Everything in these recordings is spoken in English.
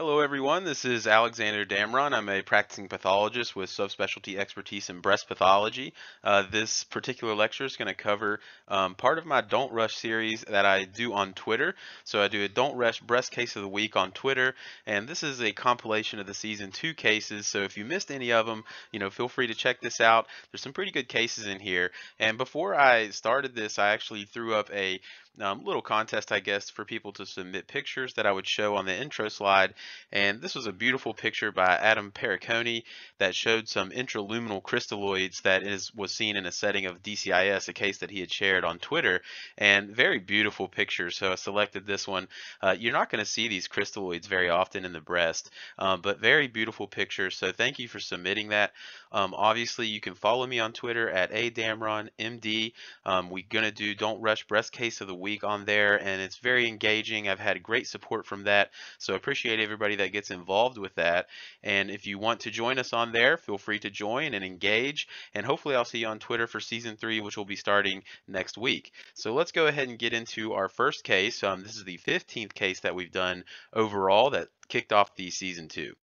Hello everyone, this is Alexander Damron. I'm a practicing pathologist with subspecialty expertise in breast pathology. Uh, this particular lecture is going to cover um, part of my Don't Rush series that I do on Twitter. So I do a Don't Rush Breast Case of the Week on Twitter, and this is a compilation of the season two cases. So if you missed any of them, you know, feel free to check this out. There's some pretty good cases in here. And before I started this, I actually threw up a um, little contest, I guess, for people to submit pictures that I would show on the intro slide. And this was a beautiful picture by Adam Periconi that showed some intraluminal crystalloids that is was seen in a setting of DCIS, a case that he had shared on Twitter, and very beautiful picture. So I selected this one. Uh, you're not going to see these crystalloids very often in the breast, uh, but very beautiful picture. So thank you for submitting that. Um, obviously, you can follow me on Twitter at adamronmd. Um, we're going to do Don't Rush Breast Case of the Week on there, and it's very engaging. I've had great support from that, so appreciate everybody that gets involved with that. And if you want to join us on there, feel free to join and engage. And hopefully, I'll see you on Twitter for season three, which will be starting next week. So let's go ahead and get into our first case. Um, this is the 15th case that we've done overall that kicked off the season two.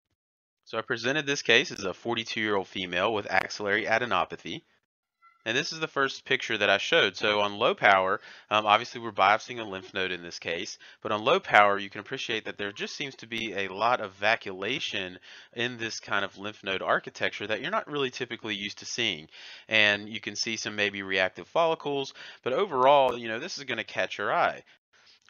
So I presented this case as a 42-year-old female with axillary adenopathy. And this is the first picture that I showed. So on low power, um, obviously we're biopsying a lymph node in this case, but on low power, you can appreciate that there just seems to be a lot of vaculation in this kind of lymph node architecture that you're not really typically used to seeing. And you can see some maybe reactive follicles, but overall, you know, this is gonna catch your eye.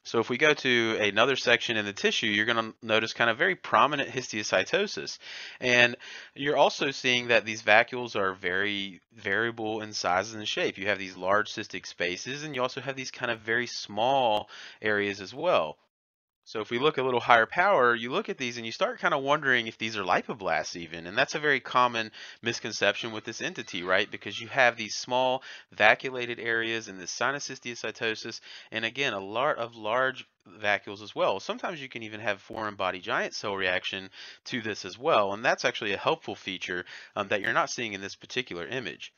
So if we go to another section in the tissue, you're going to notice kind of very prominent histiocytosis. And you're also seeing that these vacuoles are very variable in size and shape. You have these large cystic spaces, and you also have these kind of very small areas as well. So if we look a little higher power, you look at these and you start kind of wondering if these are lipoblasts even. And that's a very common misconception with this entity, right? Because you have these small vacuolated areas and this sinus and again, a lot of large vacuoles as well. Sometimes you can even have foreign body giant cell reaction to this as well. And that's actually a helpful feature um, that you're not seeing in this particular image.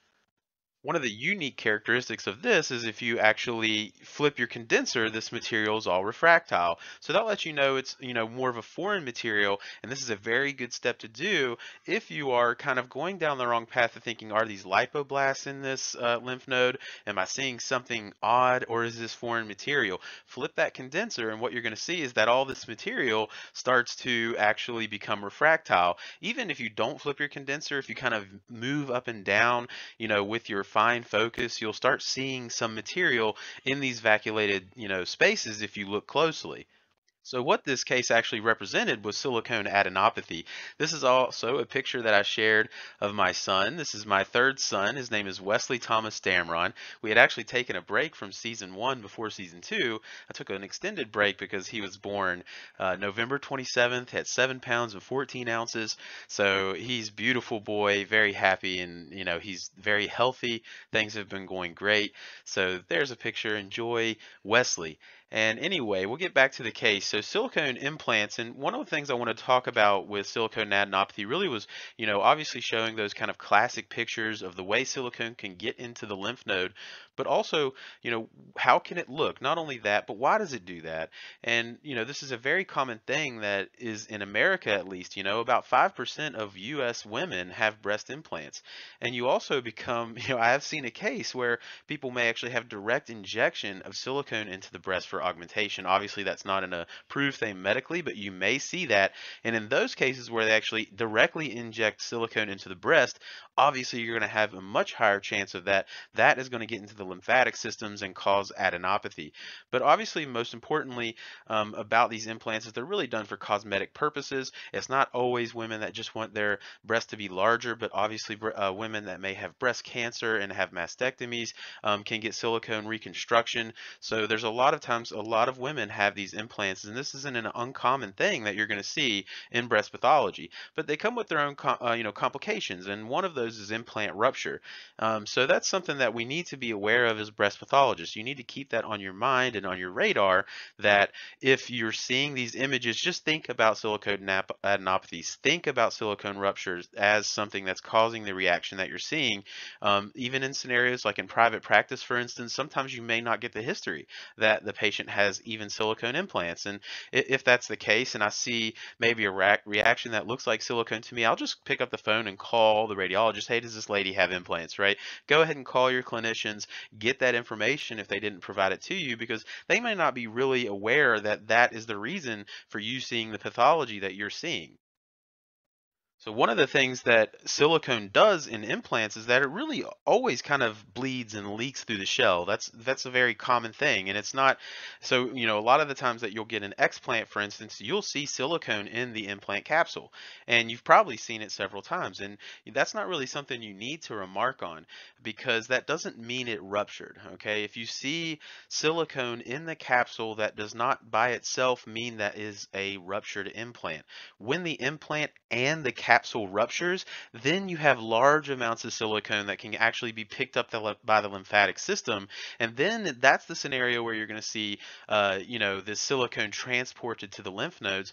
One of the unique characteristics of this is if you actually flip your condenser, this material is all refractile. So that lets you know it's you know more of a foreign material, and this is a very good step to do if you are kind of going down the wrong path of thinking, are these lipoblasts in this uh, lymph node? Am I seeing something odd, or is this foreign material? Flip that condenser, and what you're going to see is that all this material starts to actually become refractile. Even if you don't flip your condenser, if you kind of move up and down, you know, with your Fine focus, you'll start seeing some material in these vacuolated, you know, spaces if you look closely. So what this case actually represented was silicone adenopathy. This is also a picture that I shared of my son. This is my third son. His name is Wesley Thomas Damron. We had actually taken a break from season one before season two. I took an extended break because he was born uh, November 27th, had seven pounds and 14 ounces. So he's beautiful boy, very happy, and you know he's very healthy. Things have been going great. So there's a picture. Enjoy Wesley. And anyway, we'll get back to the case. So silicone implants, and one of the things I want to talk about with silicone adenopathy really was, you know, obviously showing those kind of classic pictures of the way silicone can get into the lymph node but also, you know, how can it look? Not only that, but why does it do that? And, you know, this is a very common thing that is in America at least, you know, about 5% of US women have breast implants. And you also become, you know, I have seen a case where people may actually have direct injection of silicone into the breast for augmentation. Obviously, that's not an approved thing medically, but you may see that. And in those cases where they actually directly inject silicone into the breast, obviously you're going to have a much higher chance of that. That is going to get into the lymphatic systems and cause adenopathy. But obviously, most importantly um, about these implants is they're really done for cosmetic purposes. It's not always women that just want their breasts to be larger, but obviously uh, women that may have breast cancer and have mastectomies um, can get silicone reconstruction. So there's a lot of times a lot of women have these implants, and this isn't an uncommon thing that you're going to see in breast pathology. But they come with their own uh, you know complications, and one of those is implant rupture. Um, so that's something that we need to be aware aware of as breast pathologists. You need to keep that on your mind and on your radar that if you're seeing these images, just think about silicone adenopathies. Think about silicone ruptures as something that's causing the reaction that you're seeing. Um, even in scenarios like in private practice, for instance, sometimes you may not get the history that the patient has even silicone implants. And if that's the case, and I see maybe a reaction that looks like silicone to me, I'll just pick up the phone and call the radiologist. Hey, does this lady have implants, right? Go ahead and call your clinicians get that information if they didn't provide it to you because they may not be really aware that that is the reason for you seeing the pathology that you're seeing. So one of the things that silicone does in implants is that it really always kind of bleeds and leaks through the shell. That's that's a very common thing and it's not so you know a lot of the times that you'll get an explant for instance, you'll see silicone in the implant capsule and you've probably seen it several times and that's not really something you need to remark on because that doesn't mean it ruptured, okay? If you see silicone in the capsule that does not by itself mean that is a ruptured implant. When the implant and the capsule ruptures, then you have large amounts of silicone that can actually be picked up the, by the lymphatic system. And then that's the scenario where you're going to see, uh, you know, this silicone transported to the lymph nodes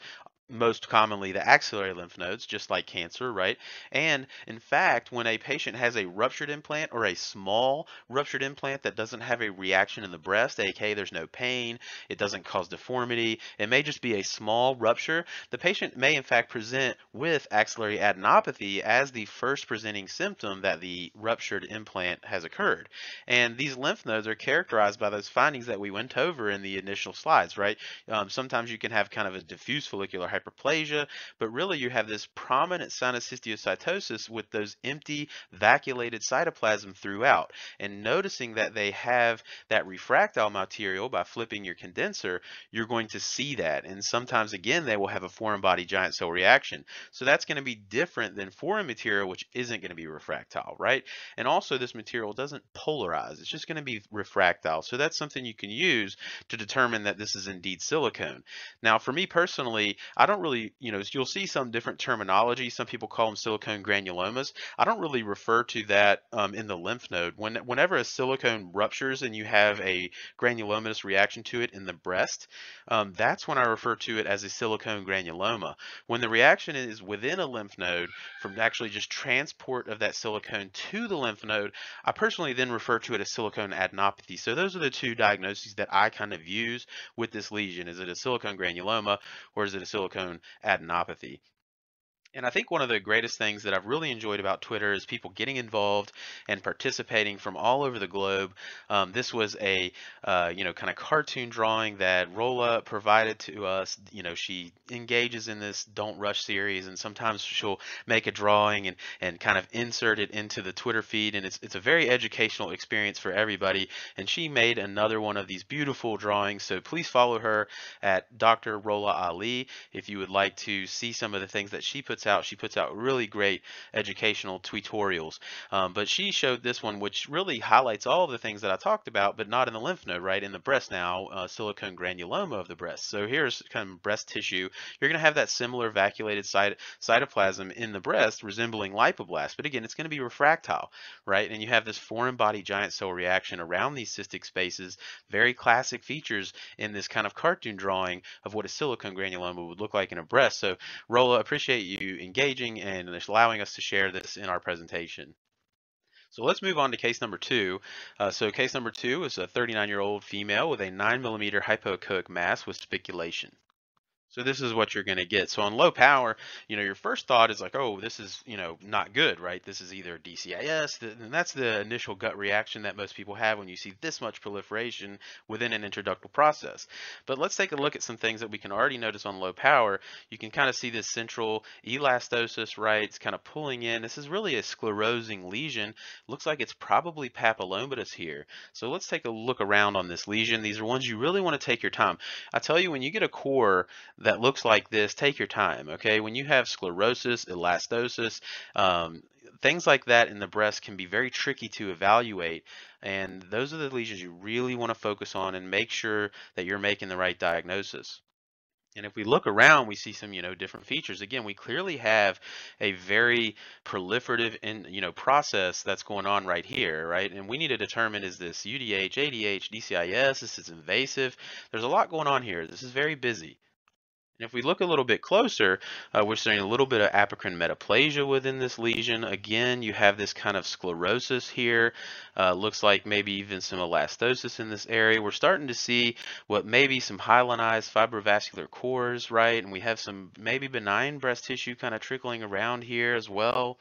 most commonly the axillary lymph nodes, just like cancer, right? And in fact, when a patient has a ruptured implant or a small ruptured implant that doesn't have a reaction in the breast, aka there's no pain, it doesn't cause deformity, it may just be a small rupture, the patient may in fact present with axillary adenopathy as the first presenting symptom that the ruptured implant has occurred. And these lymph nodes are characterized by those findings that we went over in the initial slides, right? Um, sometimes you can have kind of a diffuse follicular hyperplasia, but really you have this prominent sinus histiocytosis with those empty vacuolated cytoplasm throughout. And noticing that they have that refractile material by flipping your condenser, you're going to see that. And sometimes again, they will have a foreign body giant cell reaction. So that's going to be different than foreign material, which isn't going to be refractile, right? And also this material doesn't polarize. It's just going to be refractile. So that's something you can use to determine that this is indeed silicone. Now, for me personally, I I don't really, you know, you'll see some different terminology. Some people call them silicone granulomas. I don't really refer to that um, in the lymph node. When, whenever a silicone ruptures and you have a granulomatous reaction to it in the breast, um, that's when I refer to it as a silicone granuloma. When the reaction is within a lymph node from actually just transport of that silicone to the lymph node, I personally then refer to it as silicone adenopathy. So those are the two diagnoses that I kind of use with this lesion. Is it a silicone granuloma or is it a silicone adenopathy and I think one of the greatest things that I've really enjoyed about Twitter is people getting involved and participating from all over the globe. Um, this was a uh, you know kind of cartoon drawing that Rolla provided to us. You know she engages in this Don't Rush series, and sometimes she'll make a drawing and and kind of insert it into the Twitter feed, and it's it's a very educational experience for everybody. And she made another one of these beautiful drawings. So please follow her at Dr. Rolla Ali if you would like to see some of the things that she puts out. She puts out really great educational tutorials. Um, but she showed this one, which really highlights all of the things that I talked about, but not in the lymph node, right? In the breast now, uh, silicone granuloma of the breast. So here's kind of breast tissue. You're going to have that similar vacuolated cytoplasm in the breast resembling lipoblast, But again, it's going to be refractile, right? And you have this foreign body giant cell reaction around these cystic spaces, very classic features in this kind of cartoon drawing of what a silicone granuloma would look like in a breast. So Rola, appreciate you engaging and allowing us to share this in our presentation. So let's move on to case number two. Uh, so case number two is a 39-year-old female with a 9 millimeter hypoechoic mass with spiculation. So this is what you're going to get. So on low power, you know, your first thought is like, oh, this is, you know, not good, right? This is either DCIS, and that's the initial gut reaction that most people have when you see this much proliferation within an introductal process. But let's take a look at some things that we can already notice on low power. You can kind of see this central elastosis, right? It's kind of pulling in. This is really a sclerosing lesion. Looks like it's probably papillomatous here. So let's take a look around on this lesion. These are ones you really want to take your time. I tell you, when you get a core that looks like this, take your time, okay? When you have sclerosis, elastosis, um, things like that in the breast can be very tricky to evaluate. And those are the lesions you really want to focus on and make sure that you're making the right diagnosis. And if we look around, we see some, you know, different features. Again, we clearly have a very proliferative, in, you know, process that's going on right here, right? And we need to determine is this UDH, ADH, DCIS? Is this invasive? There's a lot going on here. This is very busy. And if we look a little bit closer, uh, we're seeing a little bit of apocrine metaplasia within this lesion. Again, you have this kind of sclerosis here. Uh, looks like maybe even some elastosis in this area. We're starting to see what maybe some hyalinized fibrovascular cores, right? And we have some maybe benign breast tissue kind of trickling around here as well.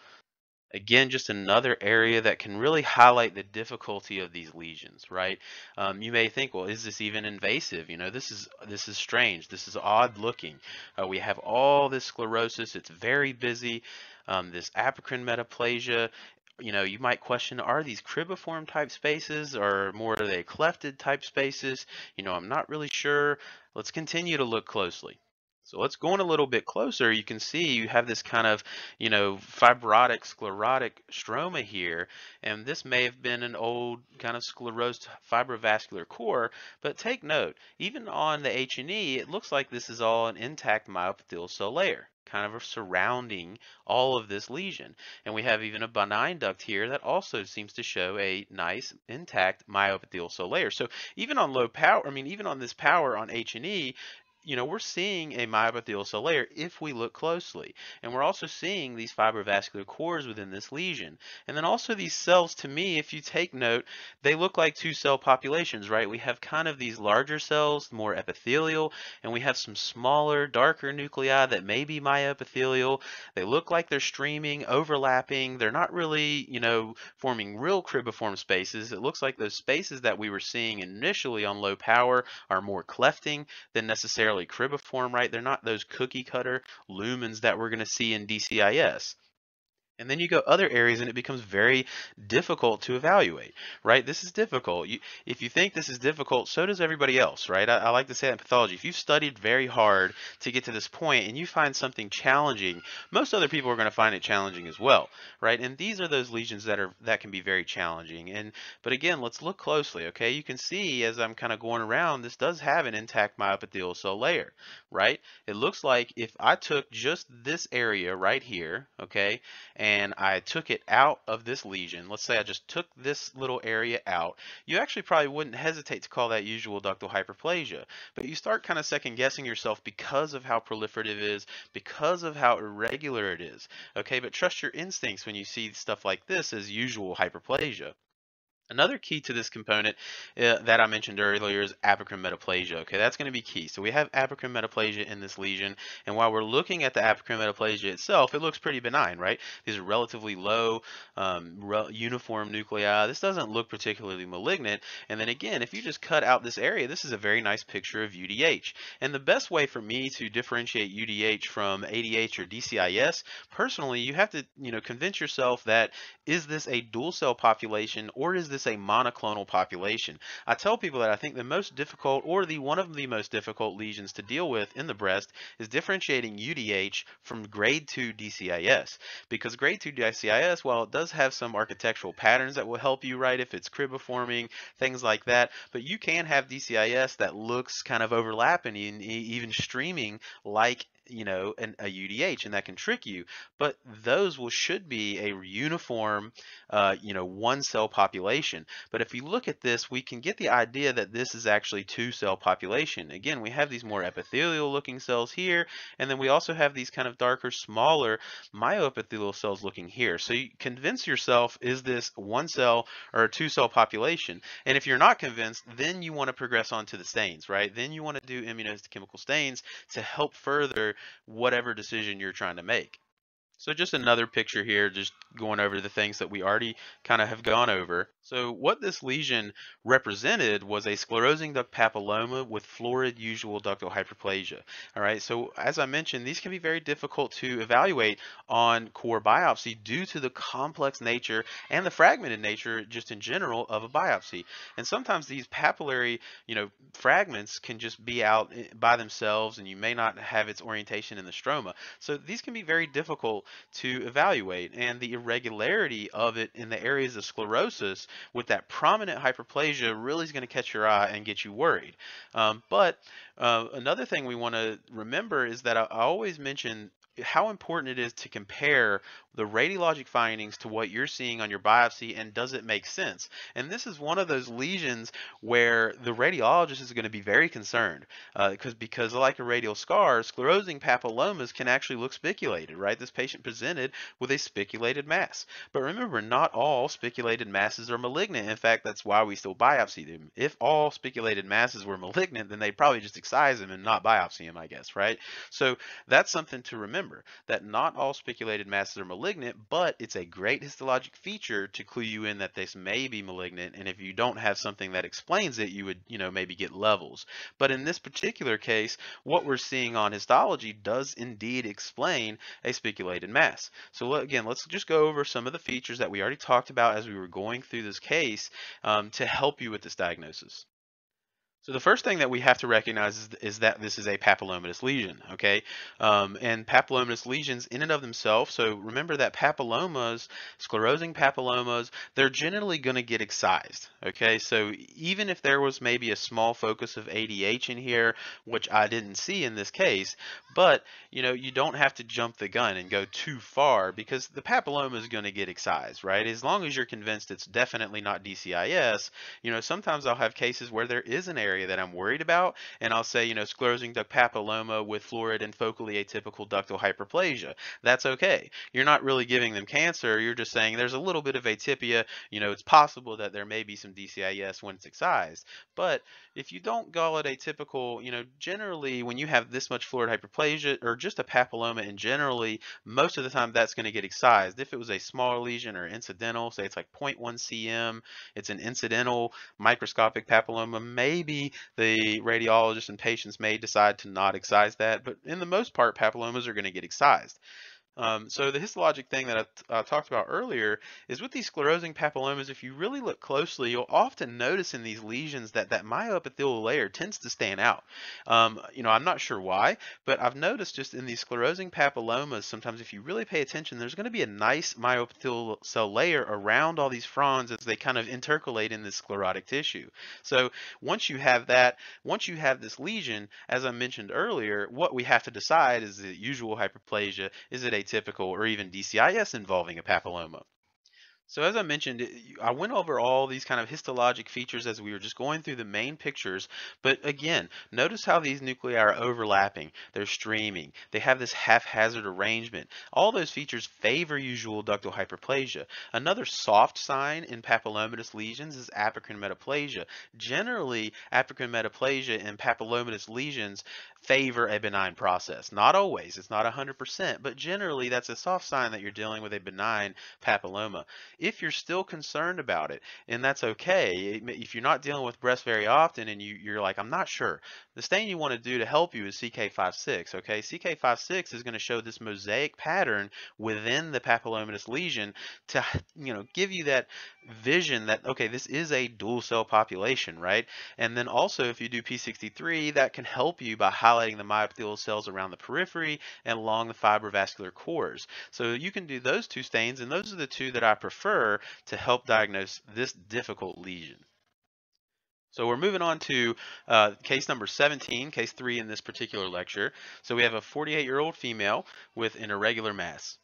Again, just another area that can really highlight the difficulty of these lesions, right? Um, you may think, well, is this even invasive? You know, this is this is strange. This is odd looking. Uh, we have all this sclerosis. It's very busy. Um, this apocrine metaplasia you know, you might question, are these cribiform type spaces or more are they clefted type spaces? You know, I'm not really sure. Let's continue to look closely. So let's go in a little bit closer. You can see you have this kind of, you know, fibrotic sclerotic stroma here. And this may have been an old kind of sclerosed fibrovascular core. But take note, even on the H&E, it looks like this is all an intact myopathial cell layer kind of surrounding all of this lesion. And we have even a benign duct here that also seems to show a nice intact myopathial cell layer. So even on low power, I mean, even on this power on H&E, you know, we're seeing a myoepithelial layer if we look closely. And we're also seeing these fibrovascular cores within this lesion. And then also these cells, to me, if you take note, they look like two cell populations, right? We have kind of these larger cells, more epithelial, and we have some smaller, darker nuclei that may be myoepithelial. They look like they're streaming, overlapping. They're not really, you know, forming real cribiform spaces. It looks like those spaces that we were seeing initially on low power are more clefting than necessarily cribiform, right? They're not those cookie cutter lumens that we're going to see in DCIS. And then you go other areas and it becomes very difficult to evaluate, right? This is difficult. You, if you think this is difficult, so does everybody else, right? I, I like to say that in pathology. If you've studied very hard to get to this point and you find something challenging, most other people are going to find it challenging as well, right? And these are those lesions that are that can be very challenging. And But again, let's look closely, okay? You can see as I'm kind of going around, this does have an intact myoepithelial cell layer, right? It looks like if I took just this area right here, okay, and and I took it out of this lesion, let's say I just took this little area out, you actually probably wouldn't hesitate to call that usual ductal hyperplasia. But you start kind of second guessing yourself because of how proliferative it is, because of how irregular it is. Okay, but trust your instincts when you see stuff like this as usual hyperplasia. Another key to this component uh, that I mentioned earlier is apocrine metaplasia. Okay, that's going to be key. So we have apocrine metaplasia in this lesion, and while we're looking at the apocrine metaplasia itself, it looks pretty benign, right? These are relatively low, um, re uniform nuclei. This doesn't look particularly malignant. And then again, if you just cut out this area, this is a very nice picture of UDH. And the best way for me to differentiate UDH from ADH or DCIS, personally, you have to, you know, convince yourself that is this a dual cell population or is this this a monoclonal population? I tell people that I think the most difficult or the one of the most difficult lesions to deal with in the breast is differentiating UDH from grade 2 DCIS because grade 2 DCIS, while it does have some architectural patterns that will help you right if it's cribriforming, things like that, but you can have DCIS that looks kind of overlapping and even streaming like you know an, a UDH, and that can trick you. But those will should be a uniform, uh, you know, one cell population. But if you look at this, we can get the idea that this is actually two cell population. Again, we have these more epithelial looking cells here, and then we also have these kind of darker, smaller myoepithelial cells looking here. So you convince yourself, is this one cell or a two cell population? And if you're not convinced, then you want to progress on to the stains, right? Then you want to do immunohistochemical stains to help further whatever decision you're trying to make. So just another picture here, just going over the things that we already kind of have gone over. So what this lesion represented was a sclerosing duct papilloma with florid usual ductal hyperplasia. All right, so as I mentioned, these can be very difficult to evaluate on core biopsy due to the complex nature and the fragmented nature just in general of a biopsy. And sometimes these papillary, you know, fragments can just be out eh, by themselves and you may not have its orientation in the stroma. So these can be very difficult to evaluate. And the irregularity of it in the areas of sclerosis with that prominent hyperplasia really is going to catch your eye and get you worried. Um, but uh, another thing we want to remember is that I always mention how important it is to compare the radiologic findings to what you're seeing on your biopsy and does it make sense? And this is one of those lesions where the radiologist is going to be very concerned because uh, because like a radial scar, sclerosing papillomas can actually look spiculated, right? This patient presented with a spiculated mass. But remember, not all spiculated masses are malignant. In fact, that's why we still biopsy them. If all spiculated masses were malignant, then they'd probably just excise them and not biopsy them, I guess, right? So that's something to remember remember that not all spiculated masses are malignant, but it's a great histologic feature to clue you in that this may be malignant. And if you don't have something that explains it, you would, you know, maybe get levels. But in this particular case, what we're seeing on histology does indeed explain a spiculated mass. So again, let's just go over some of the features that we already talked about as we were going through this case um, to help you with this diagnosis. So the first thing that we have to recognize is, is that this is a papillomatous lesion, okay? Um, and papillomatous lesions in and of themselves, so remember that papillomas, sclerosing papillomas, they're generally gonna get excised, okay? So even if there was maybe a small focus of ADH in here, which I didn't see in this case, but you know, you don't have to jump the gun and go too far because the papilloma is gonna get excised, right? As long as you're convinced it's definitely not DCIS, you know, sometimes I'll have cases where there is an area area that I'm worried about, and I'll say, you know, sclerosing duct papilloma with florid and focally atypical ductal hyperplasia. That's okay. You're not really giving them cancer. You're just saying there's a little bit of atypia. You know, it's possible that there may be some DCIS when it's excised. But if you don't call it atypical, you know, generally when you have this much florid hyperplasia or just a papilloma in generally, most of the time that's going to get excised. If it was a smaller lesion or incidental, say it's like 0.1 cm, it's an incidental microscopic papilloma, maybe the radiologist and patients may decide to not excise that, but in the most part, papillomas are going to get excised. Um, so the histologic thing that I, I, uh, talked about earlier is with these sclerosing papillomas, if you really look closely, you'll often notice in these lesions that that myoepithelial layer tends to stand out. Um, you know, I'm not sure why, but I've noticed just in these sclerosing papillomas, sometimes if you really pay attention, there's going to be a nice myoepithelial cell layer around all these fronds as they kind of intercalate in this sclerotic tissue. So once you have that, once you have this lesion, as I mentioned earlier, what we have to decide is it usual hyperplasia? Is it a atypical or even DCIS involving a papilloma. So as I mentioned, I went over all these kind of histologic features as we were just going through the main pictures, but again, notice how these nuclei are overlapping, they're streaming, they have this haphazard arrangement. All those features favor usual ductal hyperplasia. Another soft sign in papillomatous lesions is apocrine metaplasia. Generally, apocrine metaplasia and papillomatous lesions favor a benign process. Not always, it's not 100%, but generally that's a soft sign that you're dealing with a benign papilloma if you're still concerned about it. And that's okay. If you're not dealing with breast very often and you, you're like, I'm not sure, the stain you want to do to help you is CK56, okay? CK56 is going to show this mosaic pattern within the papillomatous lesion to, you know, give you that vision that okay this is a dual cell population right and then also if you do p63 that can help you by highlighting the myoepithelial cells around the periphery and along the fibrovascular cores so you can do those two stains and those are the two that i prefer to help diagnose this difficult lesion so we're moving on to uh, case number 17, case three in this particular lecture. So we have a 48-year-old female with an irregular mass.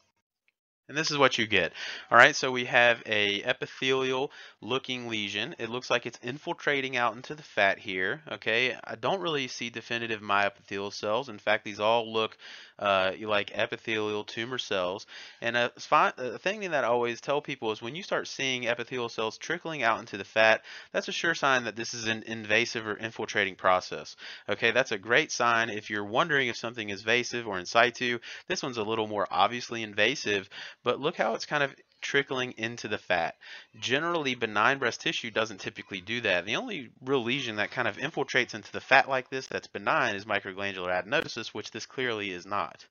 And this is what you get. All right, so we have a epithelial looking lesion. It looks like it's infiltrating out into the fat here, okay? I don't really see definitive myoepithelial cells. In fact, these all look uh, like epithelial tumor cells. And a, a thing that I always tell people is when you start seeing epithelial cells trickling out into the fat, that's a sure sign that this is an invasive or infiltrating process. Okay, that's a great sign. If you're wondering if something is invasive or in situ, this one's a little more obviously invasive, but look how it's kind of trickling into the fat. Generally, benign breast tissue doesn't typically do that. The only real lesion that kind of infiltrates into the fat like this that's benign is microglandular adenosis, which this clearly is not.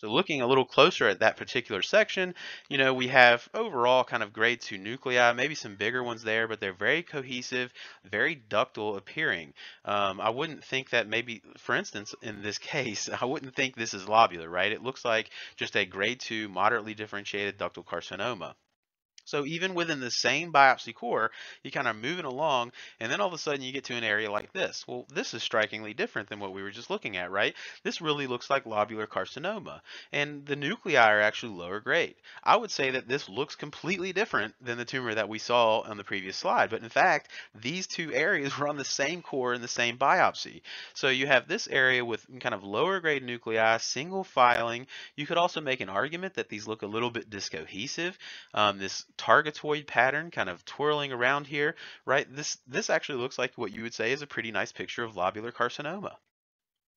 So looking a little closer at that particular section, you know, we have overall kind of grade 2 nuclei, maybe some bigger ones there, but they're very cohesive, very ductile appearing. Um, I wouldn't think that maybe, for instance, in this case, I wouldn't think this is lobular, right? It looks like just a grade 2 moderately differentiated ductal carcinoma. So even within the same biopsy core, you're kind of moving along, and then all of a sudden you get to an area like this. Well, this is strikingly different than what we were just looking at, right? This really looks like lobular carcinoma, and the nuclei are actually lower grade. I would say that this looks completely different than the tumor that we saw on the previous slide, but in fact, these two areas were on the same core in the same biopsy. So you have this area with kind of lower grade nuclei, single filing. You could also make an argument that these look a little bit discohesive. Um, this targetoid pattern kind of twirling around here, right? This, this actually looks like what you would say is a pretty nice picture of lobular carcinoma.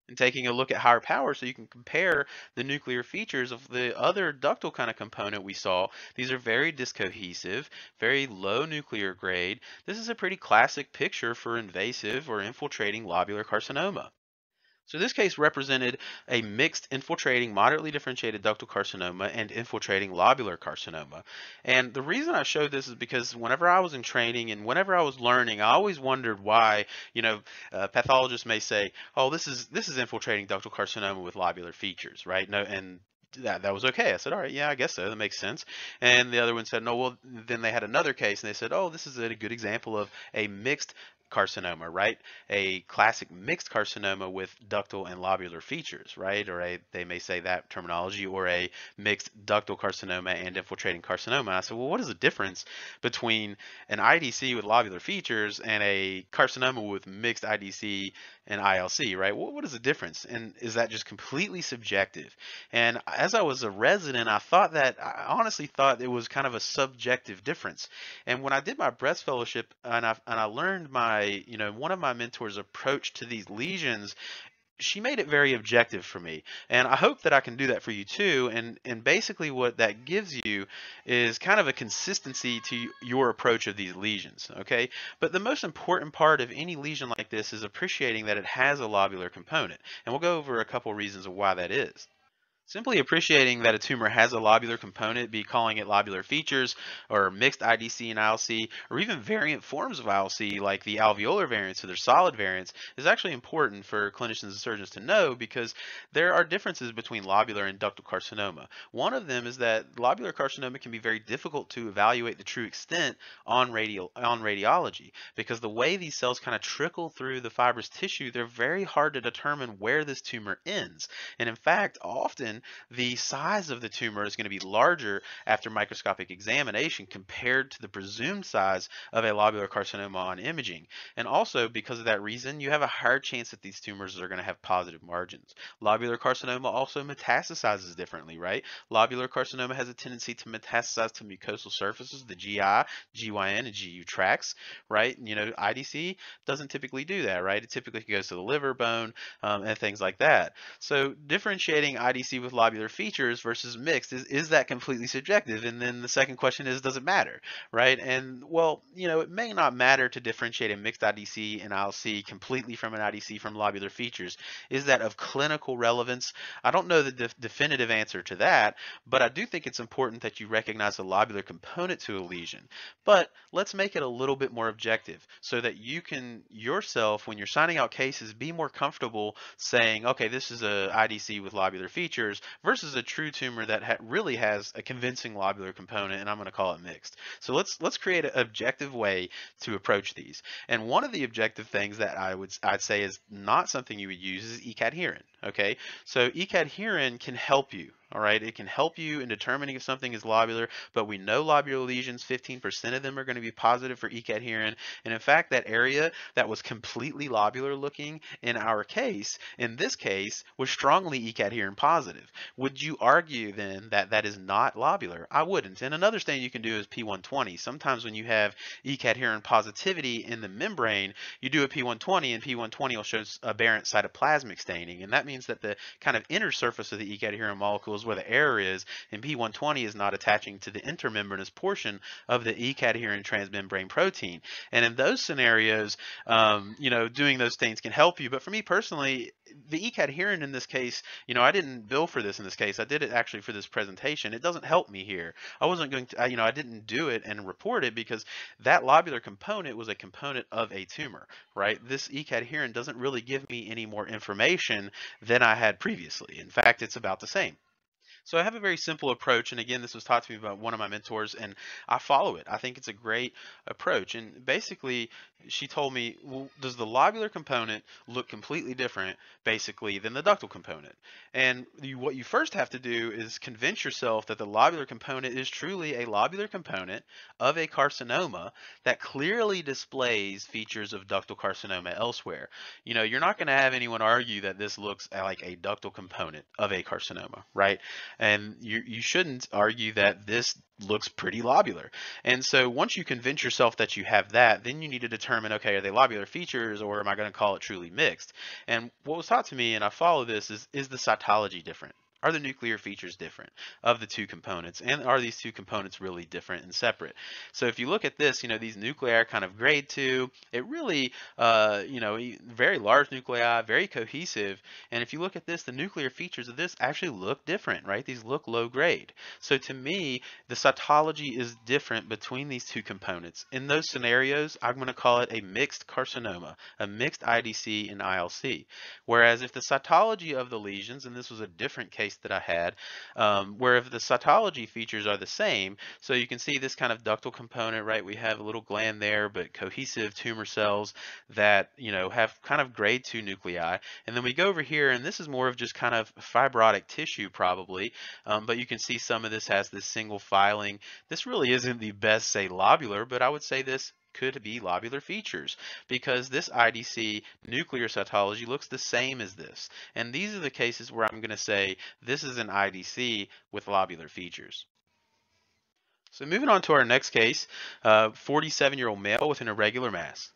And taking a look at higher power so you can compare the nuclear features of the other ductile kind of component we saw. These are very discohesive, very low nuclear grade. This is a pretty classic picture for invasive or infiltrating lobular carcinoma. So this case represented a mixed infiltrating moderately differentiated ductal carcinoma and infiltrating lobular carcinoma. And the reason I showed this is because whenever I was in training and whenever I was learning, I always wondered why, you know, uh, pathologists may say, oh, this is this is infiltrating ductal carcinoma with lobular features, right? No, and that that was okay. I said, all right, yeah, I guess so. That makes sense. And the other one said, no, well, then they had another case and they said, oh, this is a good example of a mixed carcinoma, right? A classic mixed carcinoma with ductal and lobular features, right? Or a, they may say that terminology, or a mixed ductal carcinoma and infiltrating carcinoma. I said, well, what is the difference between an IDC with lobular features and a carcinoma with mixed IDC and ILC, right? what is the difference? And is that just completely subjective? And as I was a resident, I thought that, I honestly thought it was kind of a subjective difference. And when I did my breast fellowship and I, and I learned my you know one of my mentors approach to these lesions she made it very objective for me and i hope that i can do that for you too and and basically what that gives you is kind of a consistency to your approach of these lesions okay but the most important part of any lesion like this is appreciating that it has a lobular component and we'll go over a couple reasons of why that is Simply appreciating that a tumor has a lobular component, be calling it lobular features or mixed IDC and ILC, or even variant forms of ILC like the alveolar variants or their solid variants is actually important for clinicians and surgeons to know because there are differences between lobular and ductal carcinoma. One of them is that lobular carcinoma can be very difficult to evaluate the true extent on, radio on radiology because the way these cells kind of trickle through the fibrous tissue, they're very hard to determine where this tumor ends. And in fact, often the size of the tumor is going to be larger after microscopic examination compared to the presumed size of a lobular carcinoma on imaging. And also, because of that reason, you have a higher chance that these tumors are going to have positive margins. Lobular carcinoma also metastasizes differently, right? Lobular carcinoma has a tendency to metastasize to mucosal surfaces, the GI, GYN, and GU tracts, right? You know, IDC doesn't typically do that, right? It typically goes to the liver, bone, um, and things like that. So differentiating IDC with lobular features versus mixed is is that completely subjective and then the second question is does it matter right and well you know it may not matter to differentiate a mixed IDC and ILC completely from an IDC from lobular features is that of clinical relevance I don't know the definitive answer to that but I do think it's important that you recognize the lobular component to a lesion but let's make it a little bit more objective so that you can yourself when you're signing out cases be more comfortable saying okay this is a IDC with lobular features tumors versus a true tumor that ha- really has a convincing lobular component, and I'm going to call it mixed. So let's let's create an objective way to approach these. And one of the objective things that I would I'd say is not something you would use is ecadherin. Okay, so ecadherin can help you. All right, it can help you in determining if something is lobular, but we know lobular lesions, 15% of them are going to be positive for E-cadherin. And in fact, that area that was completely lobular looking in our case, in this case, was strongly E-cadherin positive. Would you argue then that that is not lobular? I wouldn't. And another thing you can do is P120. Sometimes when you have E-cadherin positivity in the membrane, you do a P120 and P120 will show aberrant cytoplasmic staining. And that means that the kind of inner surface of the E-cadherin molecules where the error is, and P120 is not attaching to the intermembranous portion of the E-cadherin transmembrane protein. And in those scenarios, um, you know, doing those things can help you. But for me personally, the E-cadherin in this case, you know, I didn't bill for this in this case. I did it actually for this presentation. It doesn't help me here. I wasn't going to, you know, I didn't do it and report it because that lobular component was a component of a tumor, right? This E-cadherin doesn't really give me any more information than I had previously. In fact, it's about the same. So I have a very simple approach. And again, this was taught to me by one of my mentors, and I follow it. I think it's a great approach. And basically, she told me, well, does the lobular component look completely different, basically, than the ductal component? And you, what you first have to do is convince yourself that the lobular component is truly a lobular component of a carcinoma that clearly displays features of ductal carcinoma elsewhere. You know, you're not going to have anyone argue that this looks like a ductal component of a carcinoma, right? And you, you shouldn't argue that this looks pretty lobular. And so once you convince yourself that you have that, then you need to determine, okay, are they lobular features or am I going to call it truly mixed? And what was taught to me, and I follow this, is is the cytology different? Are the nuclear features different of the two components? And are these two components really different and separate? So if you look at this, you know, these nuclei kind of grade two, it really, uh, you know, very large nuclei, very cohesive. And if you look at this, the nuclear features of this actually look different, right? These look low grade. So to me, the cytology is different between these two components. In those scenarios, I'm going to call it a mixed carcinoma, a mixed IDC and ILC. Whereas if the cytology of the lesions, and this was a different case that I had, um, where if the cytology features are the same, so you can see this kind of ductal component, right? We have a little gland there, but cohesive tumor cells that, you know, have kind of grade two nuclei. And then we go over here, and this is more of just kind of fibrotic tissue probably, um, but you can see some of this has this single filing. This really isn't the best, say, lobular, but I would say this could be lobular features because this IDC nuclear cytology looks the same as this. And these are the cases where I'm going to say this is an IDC with lobular features. So moving on to our next case, 47-year-old uh, male with an irregular mass.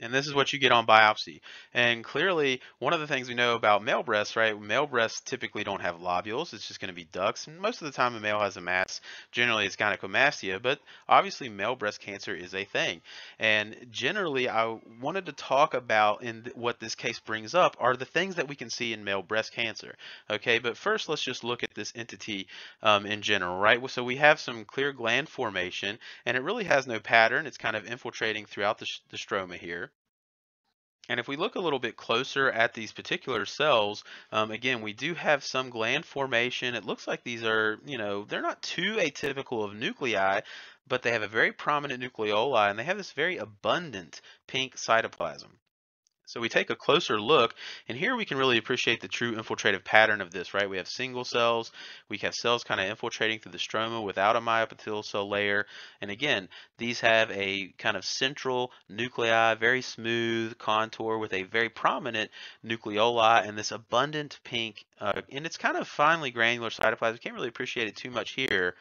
And this is what you get on biopsy. And clearly, one of the things we know about male breasts, right? Male breasts typically don't have lobules. It's just going to be ducts. And most of the time, a male has a mass. Generally, it's gynecomastia. But obviously, male breast cancer is a thing. And generally, I wanted to talk about in th what this case brings up are the things that we can see in male breast cancer. Okay, but first, let's just look at this entity um, in general, right? So we have some clear gland formation, and it really has no pattern. It's kind of infiltrating throughout the, the stroma here. And if we look a little bit closer at these particular cells, um, again, we do have some gland formation. It looks like these are, you know, they're not too atypical of nuclei, but they have a very prominent nucleoli and they have this very abundant pink cytoplasm. So we take a closer look, and here we can really appreciate the true infiltrative pattern of this, right? We have single cells, we have cells kind of infiltrating through the stroma without a myopathyl cell layer, and again, these have a kind of central nuclei, very smooth contour with a very prominent nucleoli and this abundant pink, uh, and it's kind of finely granular cytoplasm. We can't really appreciate it too much here,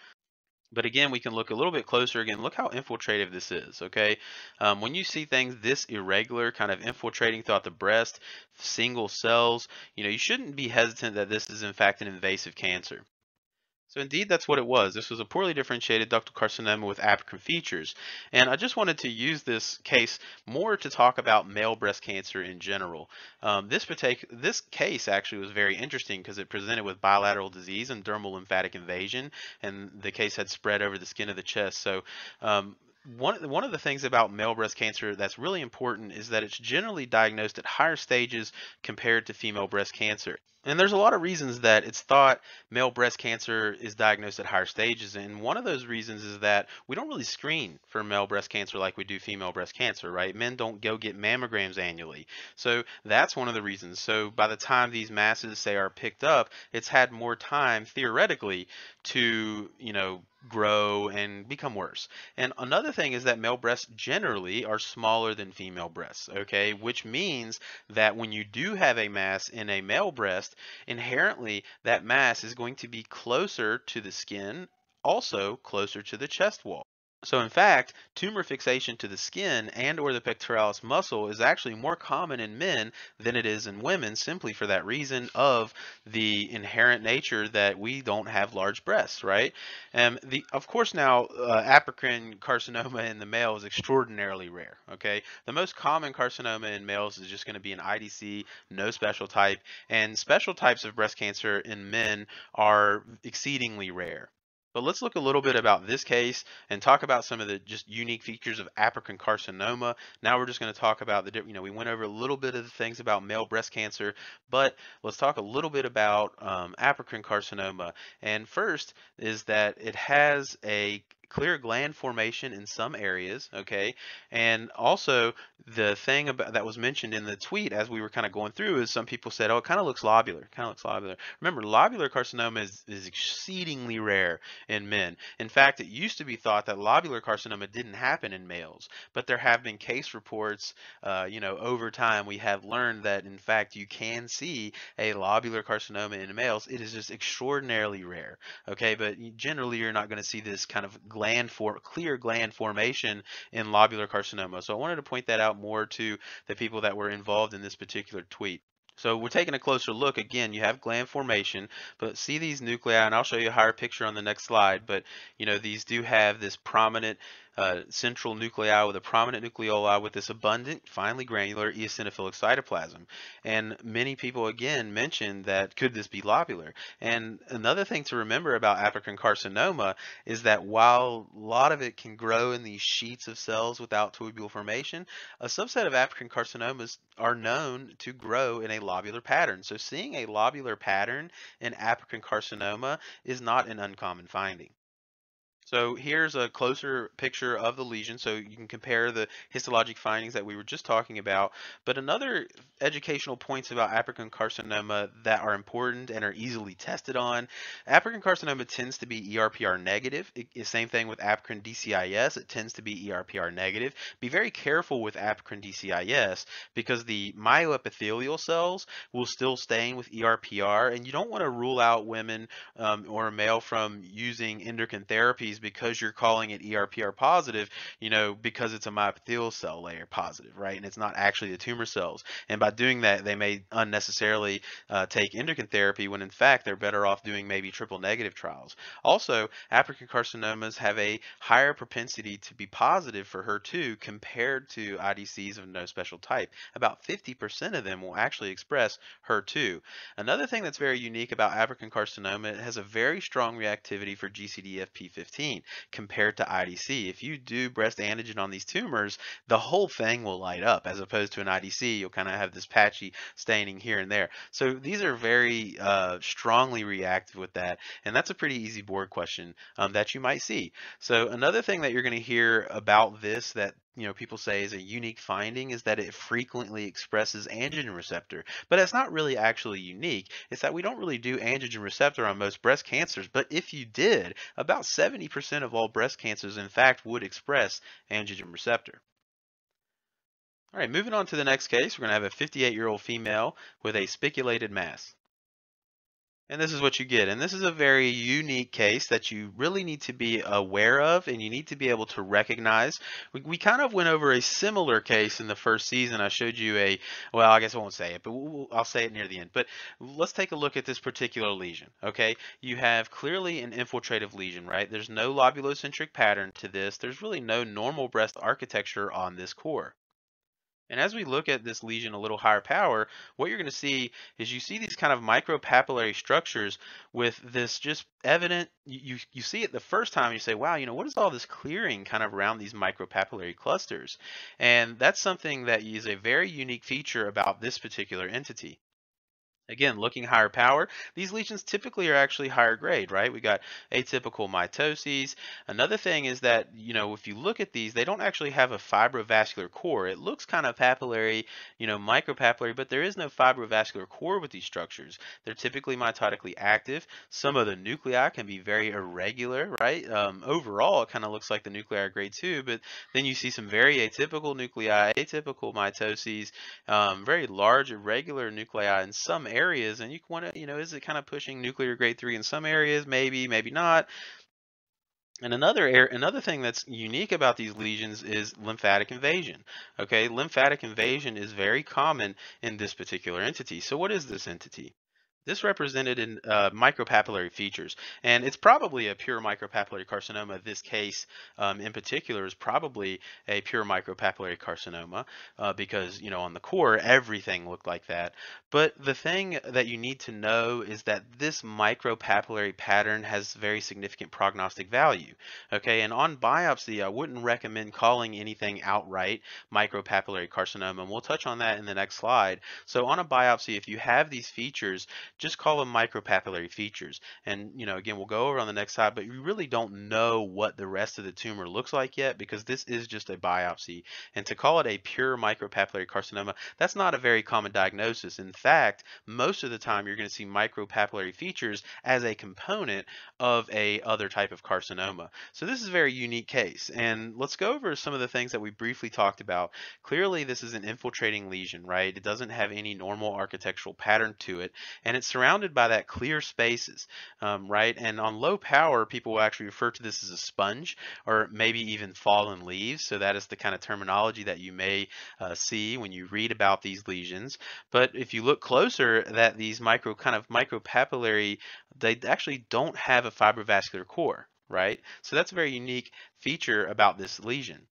but again, we can look a little bit closer. Again, look how infiltrative this is, okay? Um, when you see things this irregular, kind of infiltrating throughout the breast, single cells, you know, you shouldn't be hesitant that this is in fact an invasive cancer. So indeed, that's what it was. This was a poorly differentiated ductal carcinoma with apical features. And I just wanted to use this case more to talk about male breast cancer in general. Um, this, this case actually was very interesting because it presented with bilateral disease and dermal lymphatic invasion, and the case had spread over the skin of the chest. So um, one one of the things about male breast cancer that's really important is that it's generally diagnosed at higher stages compared to female breast cancer. And there's a lot of reasons that it's thought male breast cancer is diagnosed at higher stages. And one of those reasons is that we don't really screen for male breast cancer like we do female breast cancer, right? Men don't go get mammograms annually. So that's one of the reasons. So by the time these masses, say, are picked up, it's had more time theoretically to, you know, grow and become worse. And another thing is that male breasts generally are smaller than female breasts, okay? Which means that when you do have a mass in a male breast, inherently that mass is going to be closer to the skin, also closer to the chest wall. So in fact, tumor fixation to the skin and or the pectoralis muscle is actually more common in men than it is in women simply for that reason of the inherent nature that we don't have large breasts, right? And the, of course now, uh, apocrine carcinoma in the male is extraordinarily rare, okay? The most common carcinoma in males is just gonna be an IDC, no special type, and special types of breast cancer in men are exceedingly rare. But let's look a little bit about this case and talk about some of the just unique features of apocrine carcinoma. Now we're just going to talk about the, you know, we went over a little bit of the things about male breast cancer, but let's talk a little bit about um, apocrine carcinoma. And first is that it has a clear gland formation in some areas, okay? And also the thing about that was mentioned in the tweet as we were kind of going through is some people said, oh, it kind of looks lobular, kind of looks lobular. Remember, lobular carcinoma is, is exceedingly rare in men. In fact, it used to be thought that lobular carcinoma didn't happen in males, but there have been case reports, uh, you know, over time we have learned that in fact you can see a lobular carcinoma in males. It is just extraordinarily rare, okay? But generally you're not going to see this kind of gland for clear gland formation in lobular carcinoma. So I wanted to point that out more to the people that were involved in this particular tweet. So we're taking a closer look. Again, you have gland formation, but see these nuclei, and I'll show you a higher picture on the next slide. But, you know, these do have this prominent uh, central nuclei with a prominent nucleoli with this abundant, finely granular eosinophilic cytoplasm. And many people, again, mentioned that could this be lobular? And another thing to remember about apocrine carcinoma is that while a lot of it can grow in these sheets of cells without tubule formation, a subset of apocrine carcinomas are known to grow in a lobular pattern. So seeing a lobular pattern in apocrine carcinoma is not an uncommon finding. So here's a closer picture of the lesion so you can compare the histologic findings that we were just talking about. But another educational points about apricot carcinoma that are important and are easily tested on. Apricot carcinoma tends to be ERPR negative. It, same thing with apricot DCIS. It tends to be ERPR negative. Be very careful with apricot DCIS because the myoepithelial cells will still stain with ERPR and you don't want to rule out women um, or a male from using endocrine therapies disease because you're calling it ERPR positive, you know, because it's a myopathial cell layer positive, right? And it's not actually the tumor cells. And by doing that, they may unnecessarily uh, take endocrine therapy when in fact they're better off doing maybe triple negative trials. Also, African carcinomas have a higher propensity to be positive for HER2 compared to IDCs of no special type. About 50% of them will actually express HER2. Another thing that's very unique about African carcinoma, it has a very strong reactivity for gcdfp 15 compared to IDC. If you do breast antigen on these tumors, the whole thing will light up as opposed to an IDC. You'll kind of have this patchy staining here and there. So these are very uh, strongly reactive with that. And that's a pretty easy board question um, that you might see. So another thing that you're going to hear about this that you know people say is a unique finding is that it frequently expresses androgen receptor but it's not really actually unique it's that we don't really do androgen receptor on most breast cancers but if you did about 70% of all breast cancers in fact would express androgen receptor all right moving on to the next case we're going to have a 58 year old female with a spiculated mass and this is what you get. And this is a very unique case that you really need to be aware of and you need to be able to recognize. We, we, kind of went over a similar case in the first season. I showed you a, well, I guess I won't say it, but we'll, I'll say it near the end. But let's take a look at this particular lesion, okay? You have clearly an infiltrative lesion, right? There's no lobulocentric pattern to this. There's really no normal breast architecture on this core. And as we look at this lesion a little higher power, what you're going to see is you see these kind of micropapillary structures with this just evident, you, you see it the first time, you say, wow, you know, what is all this clearing kind of around these micropapillary clusters? And that's something that is a very unique feature about this particular entity. Again, looking higher power, these lesions typically are actually higher grade, right? We got atypical mitoses. Another thing is that, you know, if you look at these, they don't actually have a fibrovascular core. It looks kind of papillary, you know, micropapillary, but there is no fibrovascular core with these structures. They're typically mitotically active. Some of the nuclei can be very irregular, right? Um, overall, it kind of looks like the nuclei are grade two, but then you see some very atypical nuclei, atypical mitoses, um, very large irregular nuclei in some areas areas, and you want to, you know, is it kind of pushing nuclear grade three in some areas? Maybe, maybe not. And another air, another thing that's unique about these lesions is lymphatic invasion. Okay, lymphatic invasion is very common in this particular entity. So what is this entity? This represented in uh, micropapillary features, and it's probably a pure micropapillary carcinoma. This case um, in particular is probably a pure micropapillary carcinoma uh, because, you know, on the core, everything looked like that. But the thing that you need to know is that this micropapillary pattern has very significant prognostic value, okay? And on biopsy, I wouldn't recommend calling anything outright micropapillary carcinoma, and we'll touch on that in the next slide. So on a biopsy, if you have these features, just call them micropapillary features. And, you know, again, we'll go over on the next slide, but you really don't know what the rest of the tumor looks like yet because this is just a biopsy. And to call it a pure micropapillary carcinoma, that's not a very common diagnosis. In fact, most of the time you're going to see micropapillary features as a component of a other type of carcinoma. So this is a very unique case. And let's go over some of the things that we briefly talked about. Clearly, this is an infiltrating lesion, right? It doesn't have any normal architectural pattern to it, and it's surrounded by that clear spaces, um, right? And on low power, people will actually refer to this as a sponge or maybe even fallen leaves. So that is the kind of terminology that you may uh, see when you read about these lesions. But if you look closer, that these micro kind of micropapillary, they actually don't have a fibrovascular core, right? So that's a very unique feature about this lesion.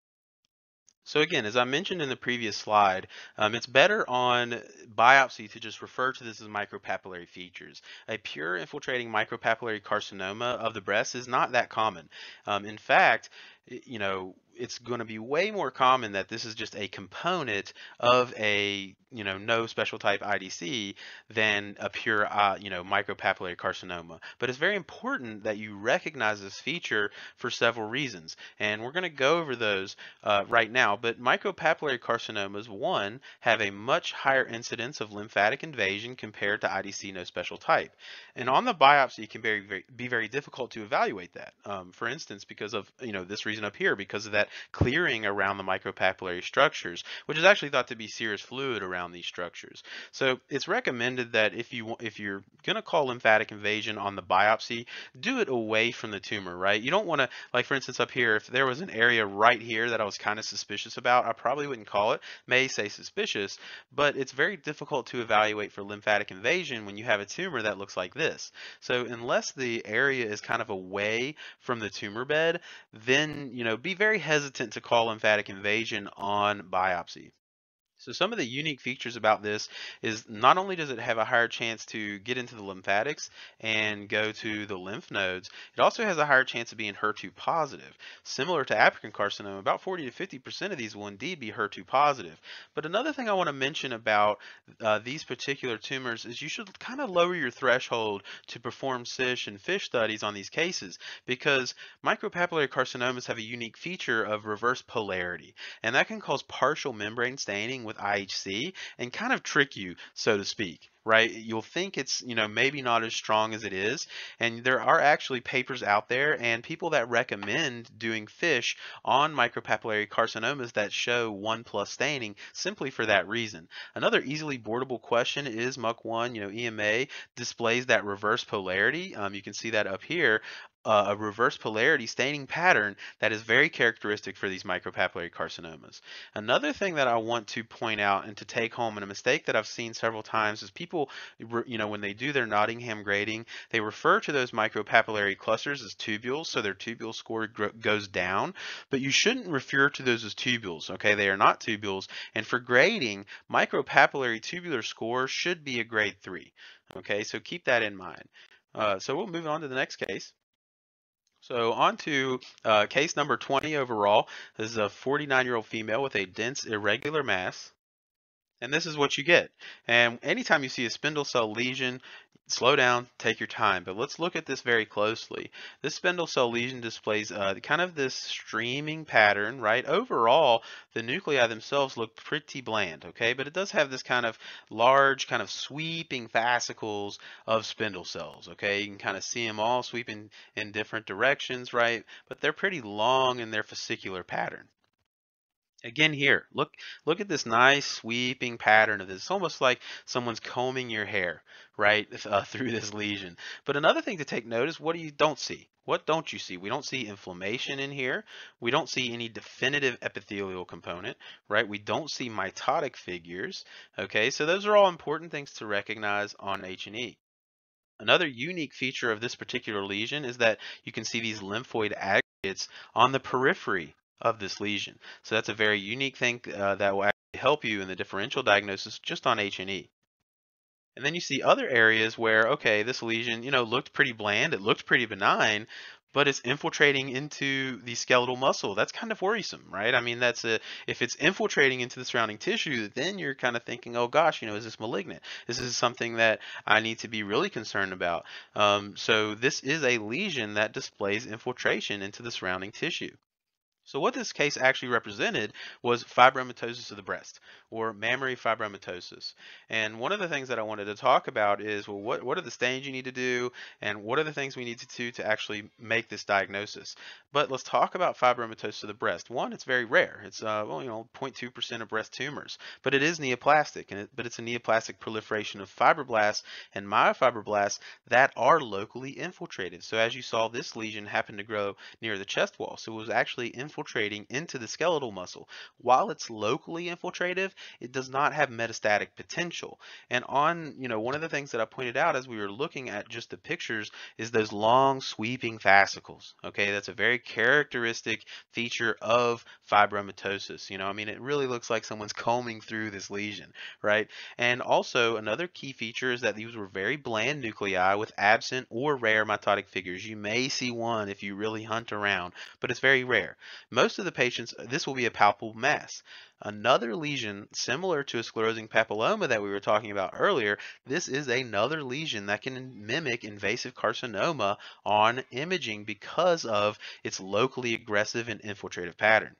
So again, as I mentioned in the previous slide, um, it's better on biopsy to just refer to this as micropapillary features. A pure infiltrating micropapillary carcinoma of the breast is not that common. Um, in fact, you know, it's going to be way more common that this is just a component of a you know no special type IDC than a pure uh, you know micropapillary carcinoma. But it's very important that you recognize this feature for several reasons, and we're going to go over those uh, right now. But micropapillary carcinomas one have a much higher incidence of lymphatic invasion compared to IDC no special type, and on the biopsy it can be very, be very difficult to evaluate that. Um, for instance, because of you know this reason up here because of that that clearing around the micropapillary structures, which is actually thought to be serous fluid around these structures. So it's recommended that if you if you're going to call lymphatic invasion on the biopsy, do it away from the tumor, right? You don't want to like for instance up here if there was an area right here that I was kind of suspicious about, I probably wouldn't call it. May say suspicious, but it's very difficult to evaluate for lymphatic invasion when you have a tumor that looks like this. So unless the area is kind of away from the tumor bed, then, you know, be very hesitant hesitant to call lymphatic invasion on biopsy. So some of the unique features about this is not only does it have a higher chance to get into the lymphatics and go to the lymph nodes, it also has a higher chance of being HER2 positive. Similar to African carcinoma, about 40 to 50% of these will indeed be HER2 positive. But another thing I want to mention about uh, these particular tumors is you should kind of lower your threshold to perform CISH and FISH studies on these cases because micropapillary carcinomas have a unique feature of reverse polarity, and that can cause partial membrane staining with with IHC and kind of trick you, so to speak right? You'll think it's, you know, maybe not as strong as it is. And there are actually papers out there and people that recommend doing fish on micropapillary carcinomas that show 1 plus staining simply for that reason. Another easily boardable question is MUC1, you know, EMA displays that reverse polarity. Um, you can see that up here uh, a reverse polarity staining pattern that is very characteristic for these micropapillary carcinomas. Another thing that I want to point out and to take home, and a mistake that I've seen several times is people, you know, when they do their Nottingham grading, they refer to those micropapillary clusters as tubules, so their tubule score goes down, but you shouldn't refer to those as tubules, okay? They are not tubules, and for grading, micropapillary tubular score should be a grade 3, okay? So keep that in mind. Uh, so we'll move on to the next case. So on to uh, case number 20 overall. This is a 49-year-old female with a dense irregular mass. And this is what you get. And anytime you see a spindle cell lesion, slow down, take your time. But let's look at this very closely. This spindle cell lesion displays uh, kind of this streaming pattern, right? Overall, the nuclei themselves look pretty bland, okay? But it does have this kind of large, kind of sweeping fascicles of spindle cells, okay? You can kind of see them all sweeping in different directions, right? But they're pretty long in their fascicular pattern again here look look at this nice sweeping pattern of this it's almost like someone's combing your hair right uh, through this lesion but another thing to take note is what do you don't see what don't you see we don't see inflammation in here we don't see any definitive epithelial component right we don't see mitotic figures okay so those are all important things to recognize on H&E Another unique feature of this particular lesion is that you can see these lymphoid aggregates on the periphery of this lesion. So that's a very unique thing uh, that will actually help you in the differential diagnosis just on H&E. And then you see other areas where, okay, this lesion, you know, looked pretty bland, it looked pretty benign, but it's infiltrating into the skeletal muscle. That's kind of worrisome, right? I mean, that's a if it's infiltrating into the surrounding tissue, then you're kind of thinking, oh gosh, you know, is this malignant? This is something that I need to be really concerned about. Um, so this is a lesion that displays infiltration into the surrounding tissue. So what this case actually represented was fibromatosis of the breast or mammary fibromatosis. And one of the things that I wanted to talk about is, well, what, what are the stains you need to do and what are the things we need to do to actually make this diagnosis? But let's talk about fibromatosis of the breast. One, it's very rare. It's, uh, well, you know, 0.2% of breast tumors, but it is neoplastic, and it, but it's a neoplastic proliferation of fibroblasts and myofibroblasts that are locally infiltrated. So as you saw, this lesion happened to grow near the chest wall. So it was actually infiltrated infiltrating into the skeletal muscle. While it's locally infiltrative, it does not have metastatic potential. And on, you know, one of the things that I pointed out as we were looking at just the pictures is those long sweeping fascicles. Okay, that's a very characteristic feature of fibromatosis. You know, I mean, it really looks like someone's combing through this lesion, right? And also another key feature is that these were very bland nuclei with absent or rare mitotic figures. You may see one if you really hunt around, but it's very rare. Most of the patients, this will be a palpable mass. Another lesion similar to a sclerosing papilloma that we were talking about earlier, this is another lesion that can mimic invasive carcinoma on imaging because of its locally aggressive and infiltrative pattern.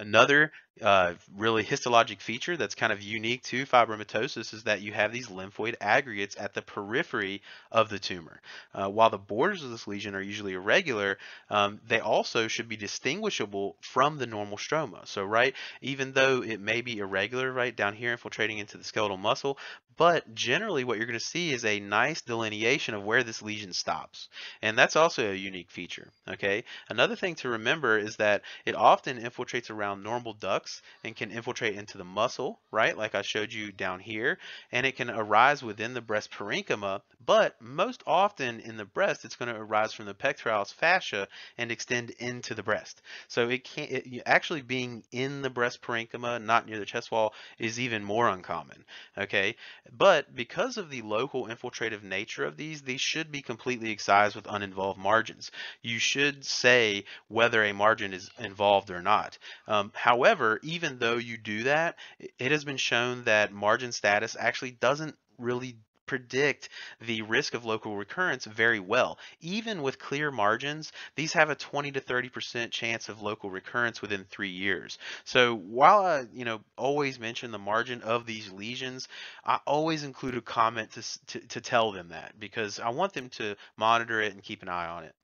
Another uh, really histologic feature that's kind of unique to fibromatosis is that you have these lymphoid aggregates at the periphery of the tumor. Uh, while the borders of this lesion are usually irregular, um, they also should be distinguishable from the normal stroma. So, right, even though it may be irregular, right, down here infiltrating into the skeletal muscle, but generally what you're going to see is a nice delineation of where this lesion stops. And that's also a unique feature, okay? Another thing to remember is that it often infiltrates around normal ducts ducts and can infiltrate into the muscle, right? Like I showed you down here, and it can arise within the breast parenchyma, but most often in the breast, it's going to arise from the pectoralis fascia and extend into the breast. So it can it, actually being in the breast parenchyma, not near the chest wall, is even more uncommon, okay? But because of the local infiltrative nature of these, these should be completely excised with uninvolved margins. You should say whether a margin is involved or not. Um, however, even though you do that, it has been shown that margin status actually doesn't really predict the risk of local recurrence very well. Even with clear margins, these have a 20 to 30% chance of local recurrence within three years. So while I, you know, always mention the margin of these lesions, I always include a comment to, to, to tell them that because I want them to monitor it and keep an eye on it.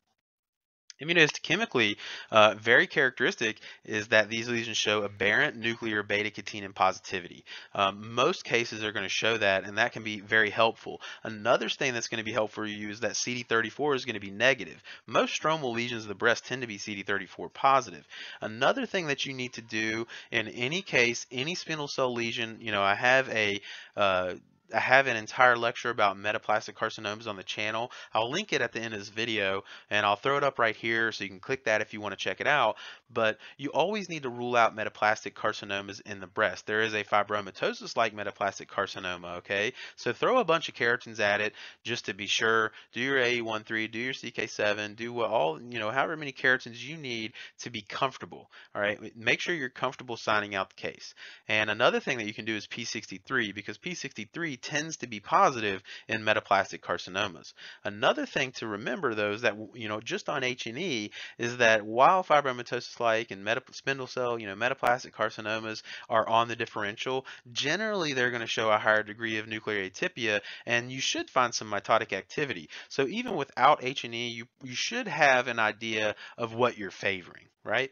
Immunohistochemically, uh, very characteristic is that these lesions show aberrant nuclear beta-catenin positivity. Um, most cases are going to show that, and that can be very helpful. Another thing that's going to be helpful for you is that CD34 is going to be negative. Most stromal lesions of the breast tend to be CD34 positive. Another thing that you need to do in any case, any spindle cell lesion, you know, I have a uh, I have an entire lecture about metaplastic carcinomas on the channel. I'll link it at the end of this video and I'll throw it up right here so you can click that if you want to check it out. But you always need to rule out metaplastic carcinomas in the breast. There is a fibromatosis like metaplastic carcinoma, okay? So throw a bunch of keratins at it just to be sure. Do your AE13, do your CK7, do all, you know, however many keratins you need to be comfortable, all right? Make sure you're comfortable signing out the case. And another thing that you can do is P63 because P63 tends to be positive in metaplastic carcinomas. Another thing to remember though is that you know just on H&E is that while fibromatosis like and spindle cell, you know, metaplastic carcinomas are on the differential, generally they're going to show a higher degree of nuclear atypia and you should find some mitotic activity. So even without H&E, you, you should have an idea of what you're favoring, right?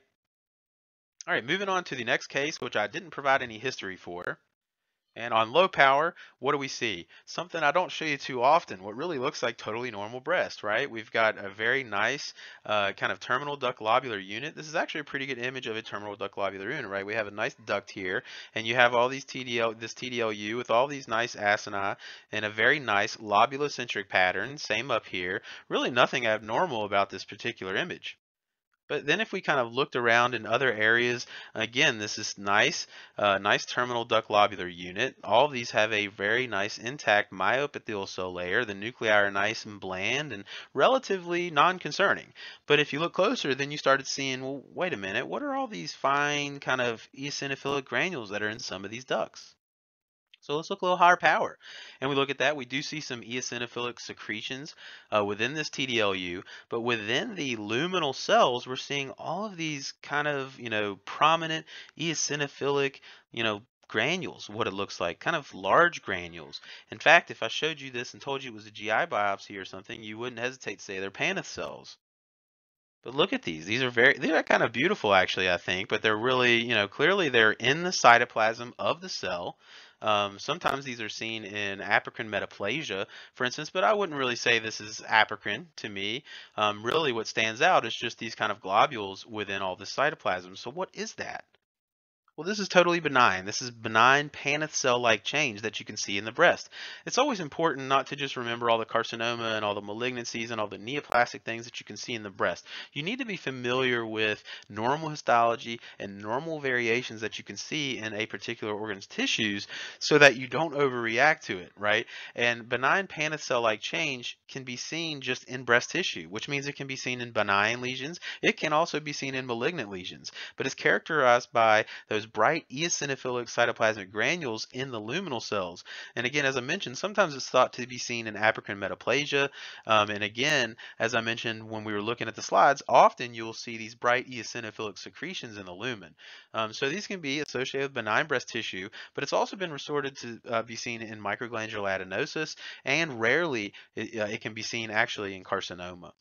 All right, moving on to the next case, which I didn't provide any history for. And on low power, what do we see? Something I don't show you too often, what really looks like totally normal breast, right? We've got a very nice uh, kind of terminal duct lobular unit. This is actually a pretty good image of a terminal duct lobular unit, right? We have a nice duct here, and you have all these TDL, this TDLU with all these nice acini and a very nice lobulocentric pattern, same up here. Really nothing abnormal about this particular image. But then if we kind of looked around in other areas, again, this is nice, uh, nice terminal duct lobular unit. All of these have a very nice intact myoepithelial cell layer. The nuclei are nice and bland and relatively non-concerning. But if you look closer, then you started seeing, well, wait a minute, what are all these fine kind of eosinophilic granules that are in some of these ducts? So let's look a little higher power. And we look at that, we do see some eosinophilic secretions uh, within this TDLU, but within the luminal cells, we're seeing all of these kind of, you know, prominent eosinophilic, you know, granules, what it looks like, kind of large granules. In fact, if I showed you this and told you it was a GI biopsy or something, you wouldn't hesitate to say they're Paneth cells. But look at these. These are very, they're kind of beautiful actually, I think, but they're really, you know, clearly they're in the cytoplasm of the cell. Um, sometimes these are seen in apocrine metaplasia, for instance, but I wouldn't really say this is apocrine to me. Um, really, what stands out is just these kind of globules within all the cytoplasm. So what is that? Well, this is totally benign. This is benign paneth cell-like change that you can see in the breast. It's always important not to just remember all the carcinoma and all the malignancies and all the neoplastic things that you can see in the breast. You need to be familiar with normal histology and normal variations that you can see in a particular organ's tissues so that you don't overreact to it, right? And benign paneth cell-like change can be seen just in breast tissue, which means it can be seen in benign lesions. It can also be seen in malignant lesions, but it's characterized by those those bright eosinophilic cytoplasmic granules in the luminal cells. And again, as I mentioned, sometimes it's thought to be seen in apocrine metaplasia. Um, and again, as I mentioned when we were looking at the slides, often you'll see these bright eosinophilic secretions in the lumen. Um, so these can be associated with benign breast tissue, but it's also been resorted to uh, be seen in microglandular adenosis, and rarely it, uh, it can be seen actually in carcinoma.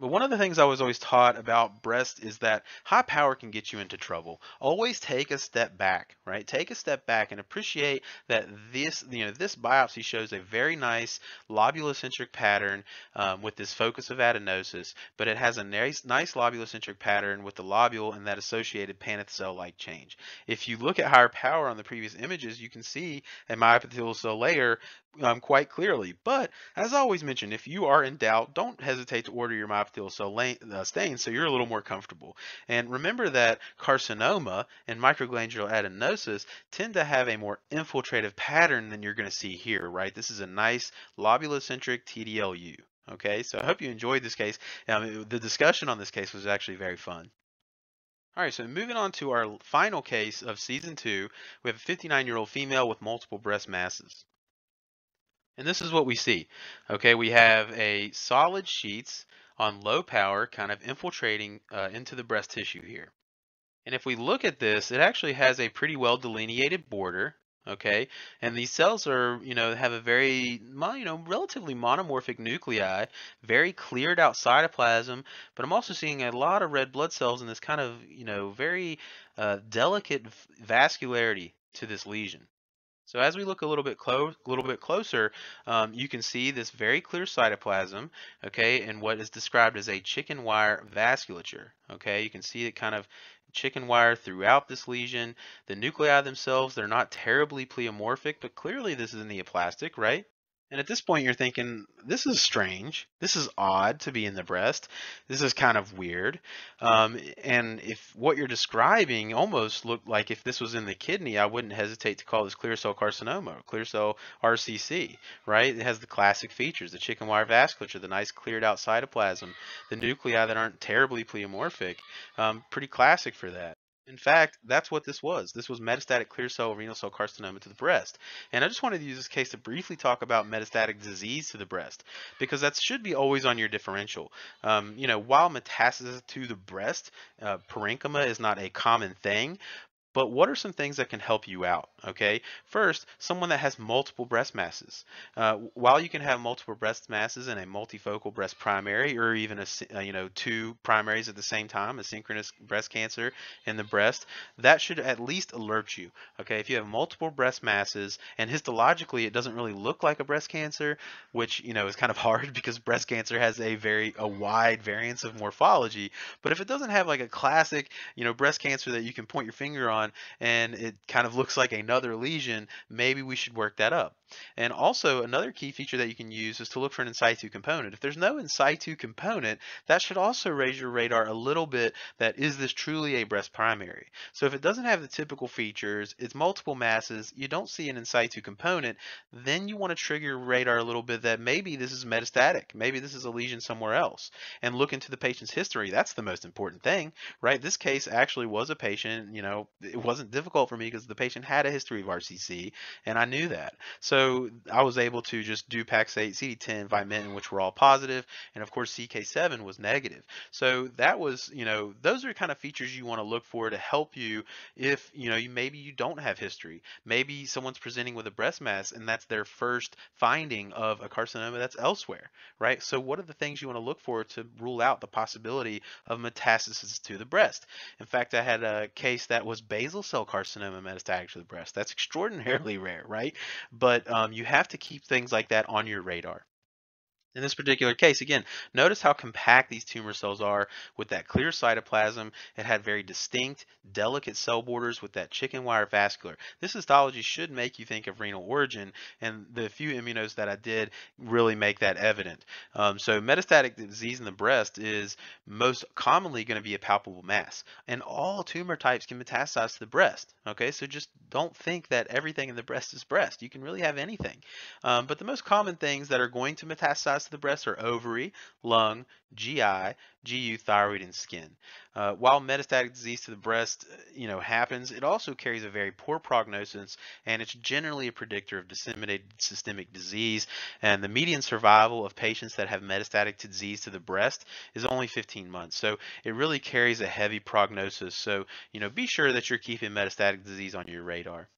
But one of the things I was always taught about breast is that high power can get you into trouble. Always take a step back, right? Take a step back and appreciate that this, you know, this biopsy shows a very nice lobulocentric pattern um, with this focus of adenosis, but it has a nice, nice lobulocentric pattern with the lobule and that associated paneth cell-like change. If you look at higher power on the previous images, you can see a myoepithelial cell layer um, quite clearly. But as I always mentioned, if you are in doubt, don't hesitate to order your myoepithelial uh, stains, so you're a little more comfortable. And remember that carcinoma and microglandular adenosis tend to have a more infiltrative pattern than you're going to see here, right? This is a nice lobulocentric TDLU. Okay, so I hope you enjoyed this case. Um, the discussion on this case was actually very fun. All right, so moving on to our final case of season two, we have a 59-year-old female with multiple breast masses. And this is what we see. Okay, we have a solid sheets on low power kind of infiltrating uh, into the breast tissue here. And if we look at this, it actually has a pretty well delineated border, okay? And these cells are, you know, have a very, you know, relatively monomorphic nuclei, very cleared out cytoplasm, but I'm also seeing a lot of red blood cells in this kind of, you know, very uh, delicate vascularity to this lesion. So as we look a little bit close, a little bit closer, um, you can see this very clear cytoplasm, okay, and what is described as a chicken wire vasculature. Okay, you can see it kind of chicken wire throughout this lesion. The nuclei themselves, they're not terribly pleomorphic, but clearly this is neoplastic, right? And at this point, you're thinking, this is strange. This is odd to be in the breast. This is kind of weird. Um, and if what you're describing almost looked like if this was in the kidney, I wouldn't hesitate to call this clear cell carcinoma, clear cell RCC, right? It has the classic features, the chicken wire vasculature, the nice cleared out cytoplasm, the nuclei that aren't terribly pleomorphic. Um, pretty classic for that. In fact, that's what this was. This was metastatic clear cell renal cell carcinoma to the breast. And I just wanted to use this case to briefly talk about metastatic disease to the breast, because that should be always on your differential. Um, you know, while metastasis to the breast, uh, parenchyma is not a common thing, but what are some things that can help you out? Okay, first, someone that has multiple breast masses. Uh, while you can have multiple breast masses and a multifocal breast primary, or even a uh, you know two primaries at the same time, a synchronous breast cancer in the breast, that should at least alert you. Okay, if you have multiple breast masses and histologically it doesn't really look like a breast cancer, which you know is kind of hard because breast cancer has a very a wide variance of morphology. But if it doesn't have like a classic you know breast cancer that you can point your finger on on and it kind of looks like another lesion, maybe we should work that up. And also another key feature that you can use is to look for an in situ component. If there's no in situ component, that should also raise your radar a little bit that is this truly a breast primary. So if it doesn't have the typical features, it's multiple masses, you don't see an in situ component, then you want to trigger your radar a little bit that maybe this is metastatic, maybe this is a lesion somewhere else. And look into the patient's history, that's the most important thing, right? This case actually was a patient, you know, it wasn't difficult for me because the patient had a history of RCC and I knew that. So so I was able to just do Pax8, CD10, Vimentin, which were all positive, and of course CK7 was negative. So that was, you know, those are kind of features you want to look for to help you if, you know, you, maybe you don't have history. Maybe someone's presenting with a breast mass and that's their first finding of a carcinoma that's elsewhere, right? So what are the things you want to look for to rule out the possibility of metastasis to the breast? In fact, I had a case that was basal cell carcinoma metastatic to the breast. That's extraordinarily rare, right? But um, you have to keep things like that on your radar. In this particular case, again, notice how compact these tumor cells are with that clear cytoplasm. It had very distinct, delicate cell borders with that chicken wire vascular. This histology should make you think of renal origin, and the few immunos that I did really make that evident. Um, so metastatic disease in the breast is most commonly going to be a palpable mass, and all tumor types can metastasize to the breast, okay? So just don't think that everything in the breast is breast. You can really have anything. Um, but the most common things that are going to metastasize of the breast are ovary, lung, GI, GU, thyroid, and skin. Uh, while metastatic disease to the breast, uh, you know, happens, it also carries a very poor prognosis, and it's generally a predictor of disseminated systemic disease. And the median survival of patients that have metastatic disease to the breast is only 15 months. So it really carries a heavy prognosis. So you know, be sure that you're keeping metastatic disease on your radar.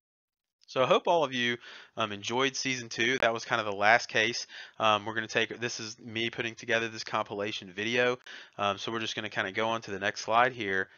So I hope all of you um, enjoyed season two. That was kind of the last case. Um, we're going to take, this is me putting together this compilation video. Um, so we're just going to kind of go on to the next slide here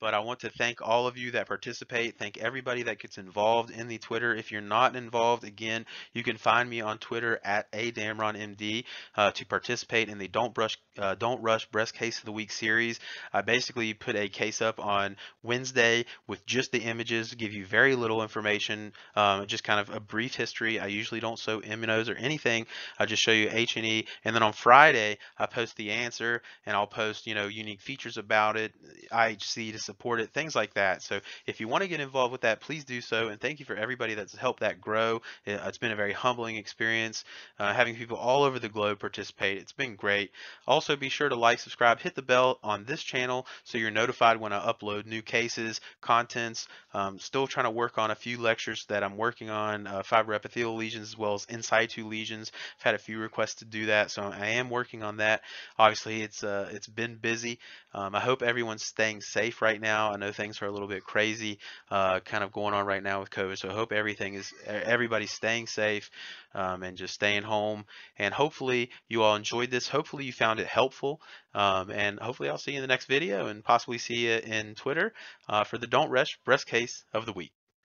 but I want to thank all of you that participate. Thank everybody that gets involved in the Twitter. If you're not involved, again, you can find me on Twitter at adamronmd uh, to participate in the Don't Brush uh, Don't Rush Breast Case of the Week series. I basically put a case up on Wednesday with just the images, give you very little information, um, just kind of a brief history. I usually don't show immunos or anything. I just show you H and E, and then on Friday I post the answer, and I'll post you know unique features about it, IHC to support it, things like that. So if you want to get involved with that, please do so. And thank you for everybody that's helped that grow. Uh, it's been a very humbling experience uh, having people all over the globe participate. It's been great. Also, be sure to like, subscribe, hit the bell on this channel so you're notified when I upload new cases, contents. Um, still trying to work on a few lectures that I'm working on uh, fibroepithelial lesions as well as in situ lesions. I've had a few requests to do that, so I am working on that. Obviously, it's uh, it's been busy. Um, I hope everyone's staying safe right right now. I know things are a little bit crazy, uh, kind of going on right now with COVID. So I hope everything is everybody's staying safe um, and just staying home. And hopefully you all enjoyed this. Hopefully you found it helpful. Um, and hopefully I'll see you in the next video and possibly see you in Twitter uh, for the don't rush breast case of the week.